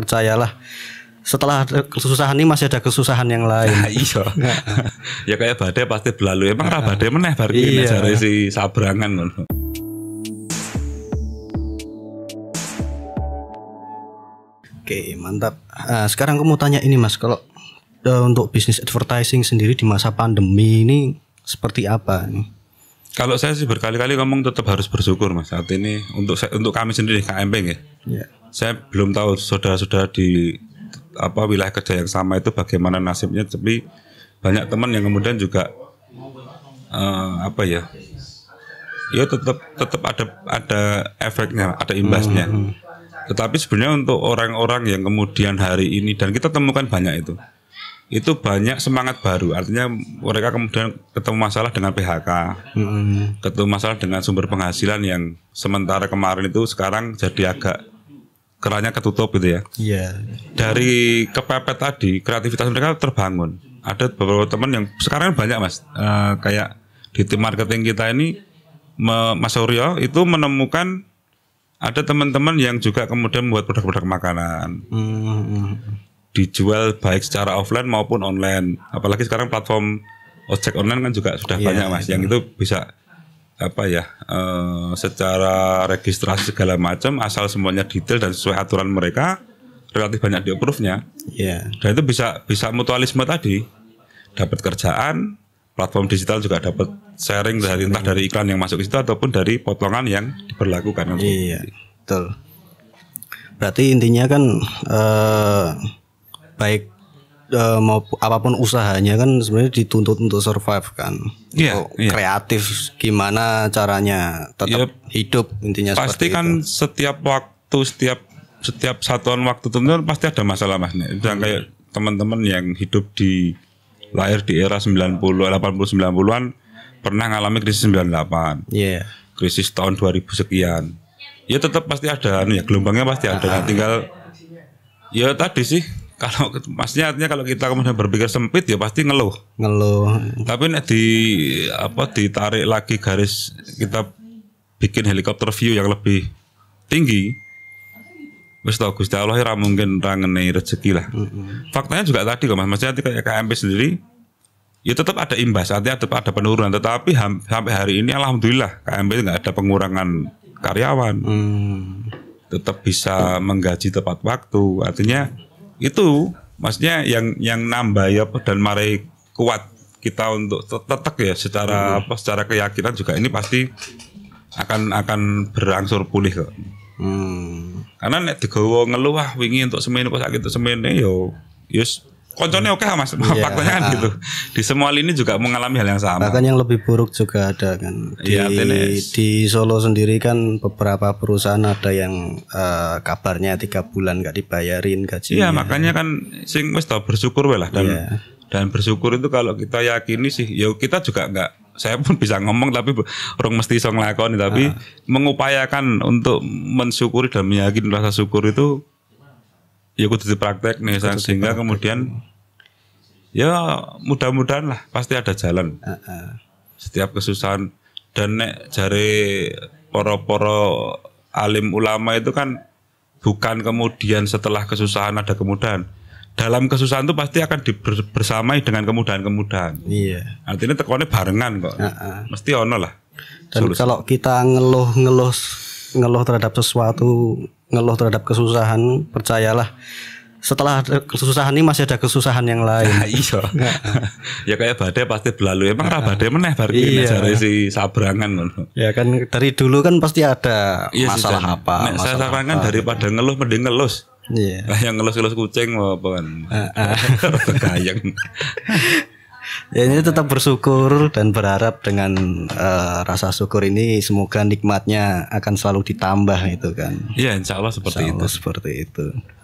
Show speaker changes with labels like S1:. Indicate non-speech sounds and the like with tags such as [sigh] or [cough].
S1: percayalah setelah kesusahan ini masih ada kesusahan yang lain. Nah, iya.
S2: [laughs] ya kayak badai pasti berlalu. Emang nah, badai meneh bar iya. si sabrangan
S1: Oke, mantap. Nah, sekarang aku mau tanya ini Mas, kalau e, untuk bisnis advertising sendiri di masa pandemi ini seperti apa nih?
S2: Kalau saya sih berkali-kali ngomong tetap harus bersyukur Mas. Saat ini untuk untuk kami sendiri KMP ya. Yeah saya belum tahu saudara-saudara di apa wilayah kerja yang sama itu bagaimana nasibnya tapi banyak teman yang kemudian juga uh, apa ya ya tetap tetap ada ada efeknya ada imbasnya hmm, hmm. tetapi sebenarnya untuk orang-orang yang kemudian hari ini dan kita temukan banyak itu itu banyak semangat baru artinya mereka kemudian ketemu masalah dengan PHK hmm, hmm, hmm. ketemu masalah dengan sumber penghasilan yang sementara kemarin itu sekarang jadi agak kerannya ketutup gitu ya. Iya. Dari kepepet tadi kreativitas mereka terbangun. Ada beberapa teman yang sekarang kan banyak mas, uh, kayak di tim marketing kita ini, Mas Suryo itu menemukan ada teman-teman yang juga kemudian membuat produk-produk makanan. Hmm. Dijual baik secara offline maupun online. Apalagi sekarang platform ojek online kan juga sudah yeah, banyak mas, yeah. yang iya. itu bisa apa ya uh, secara registrasi segala macam asal semuanya detail dan sesuai aturan mereka relatif banyak di approve-nya. Yeah. Dan itu bisa bisa mutualisme tadi. Dapat kerjaan, platform digital juga dapat sharing dari sharing. entah dari iklan yang masuk ke situ ataupun dari potongan yang diberlakukan. Iya. Betul.
S1: Berarti intinya kan eh, baik uh, mau apapun usahanya kan sebenarnya dituntut untuk survive kan. Iya. Yeah, yeah. Kreatif gimana caranya tetap yep. hidup intinya. Pasti kan itu. setiap waktu setiap setiap satuan waktu
S2: tentu kan pasti ada masalah mas. Dan hmm. kayak teman-teman yang hidup di lahir di era 90 80 90-an pernah ngalami krisis 98. Iya. Yeah. Krisis tahun 2000 sekian. Ya tetap pasti ada anu ya gelombangnya pasti ada. Ah. ah. Tinggal ya tadi sih kalau maksudnya artinya kalau kita kemudian berpikir sempit ya pasti ngeluh. Ngeluh. Tapi nek di apa ditarik lagi garis kita bikin helikopter view yang lebih tinggi. Wis tau Gusti Allah ya mungkin ra rezeki lah. Faktanya juga tadi kok Mas, maksudnya kayak KMP sendiri ya tetap ada imbas, artinya tetap ada penurunan, tetapi ham, sampai hari ini alhamdulillah KMP nggak ada pengurangan karyawan. Hmm. Tetap bisa menggaji tepat waktu. Artinya itu maksudnya yang yang nambah ya dan mari kuat kita untuk tetap ya secara hmm. apa secara keyakinan juga ini pasti akan akan berangsur pulih kok. Hmm. Karena nek digowo ngeluh wingi untuk semene kok sakit untuk semene yo ya, yus Konconnya hmm. oke okay, mas, yeah. [laughs] faktanya kan gitu. [laughs] Di semua lini juga mengalami hal yang sama. Bahkan
S1: yang lebih buruk juga ada kan. Di, yeah, iya, di Solo sendiri kan beberapa perusahaan ada yang uh, kabarnya tiga bulan gak dibayarin gaji. Iya yeah, makanya
S2: kan sing wis tau bersyukur lah dan yeah. dan bersyukur itu kalau kita yakini sih, ya kita juga nggak saya pun bisa ngomong tapi orang mesti song nglakoni tapi uh. mengupayakan untuk mensyukuri dan meyakini rasa syukur itu ya kudu dipraktek nih kudu sehingga kemudian ya mudah-mudahan lah pasti ada jalan uh -uh. setiap kesusahan dan nek jari poro-poro alim ulama itu kan bukan kemudian setelah kesusahan ada kemudahan dalam kesusahan itu pasti akan dibersamai dengan kemudahan-kemudahan. Iya. Artinya tekonnya barengan kok. Uh -uh. Mesti ono lah.
S1: Dan Solusi. kalau kita ngeluh-ngeluh ngeluh terhadap sesuatu ngeluh terhadap kesusahan, percayalah setelah kesusahan ini masih ada kesusahan yang lain. Nah, [laughs] iya.
S2: [laughs] ya kayak badai pasti berlalu. Emang nah, badai meneh baru iya. si sabrangan
S1: Iya Ya kan dari dulu kan pasti ada iya, masalah sih, apa. Nah, masalah saya sarankan apa.
S2: daripada ngeluh mending ngelus. Iya. Nah, yang ngelus-ngelus kucing apa kan.
S1: Heeh. [laughs] ya, ini tetap bersyukur dan berharap dengan uh, rasa syukur ini semoga nikmatnya akan selalu ditambah itu kan. Iya, insya Allah seperti insya Allah itu. Seperti itu.